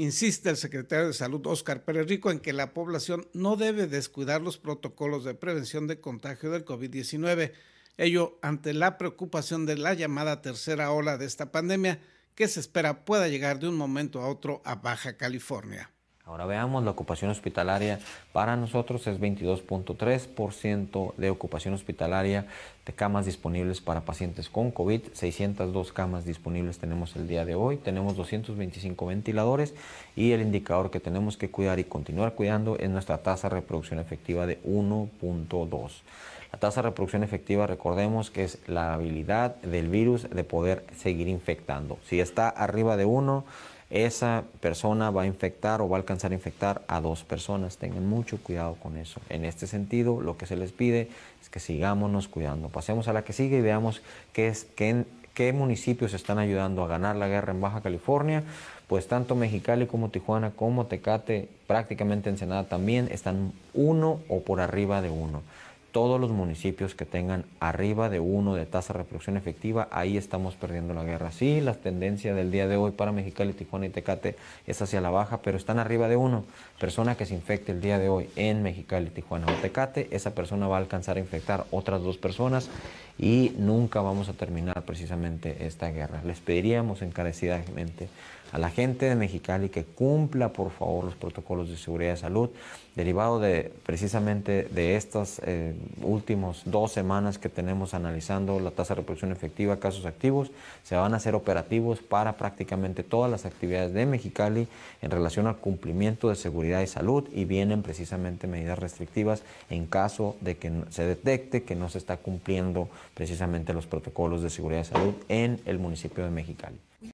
Insiste el secretario de Salud Óscar Pérez Rico en que la población no debe descuidar los protocolos de prevención de contagio del COVID-19, ello ante la preocupación de la llamada tercera ola de esta pandemia que se espera pueda llegar de un momento a otro a Baja California. Ahora veamos la ocupación hospitalaria. Para nosotros es 22.3% de ocupación hospitalaria de camas disponibles para pacientes con COVID. 602 camas disponibles tenemos el día de hoy. Tenemos 225 ventiladores y el indicador que tenemos que cuidar y continuar cuidando es nuestra tasa de reproducción efectiva de 1.2. La tasa de reproducción efectiva, recordemos que es la habilidad del virus de poder seguir infectando. Si está arriba de 1, esa persona va a infectar o va a alcanzar a infectar a dos personas. Tengan mucho cuidado con eso. En este sentido, lo que se les pide es que sigámonos cuidando. Pasemos a la que sigue y veamos qué, es, qué, municipios están ayudando a ganar la guerra en Baja California. Pues tanto Mexicali como Tijuana como Tecate, prácticamente Ensenada también están uno o por arriba de uno todos los municipios que tengan arriba de uno de tasa de reproducción efectiva, ahí estamos perdiendo la guerra. Sí, las tendencias del día de hoy para Mexicali, Tijuana y Tecate es hacia la baja, pero están arriba de uno. Persona que se infecte el día de hoy en Mexicali, Tijuana o Tecate, esa persona va a alcanzar a infectar otras dos personas y nunca vamos a terminar precisamente esta guerra. Les pediríamos encarecidamente a la gente de Mexicali que cumpla por favor los protocolos de seguridad y salud derivado de precisamente de estas eh, últimas dos semanas que tenemos analizando la tasa de reproducción efectiva, casos activos, se van a hacer operativos para prácticamente todas las actividades de Mexicali en relación al cumplimiento de seguridad y salud y vienen precisamente medidas restrictivas en caso de que se detecte que no se está cumpliendo precisamente los protocolos de seguridad de salud en el municipio de Mexicali.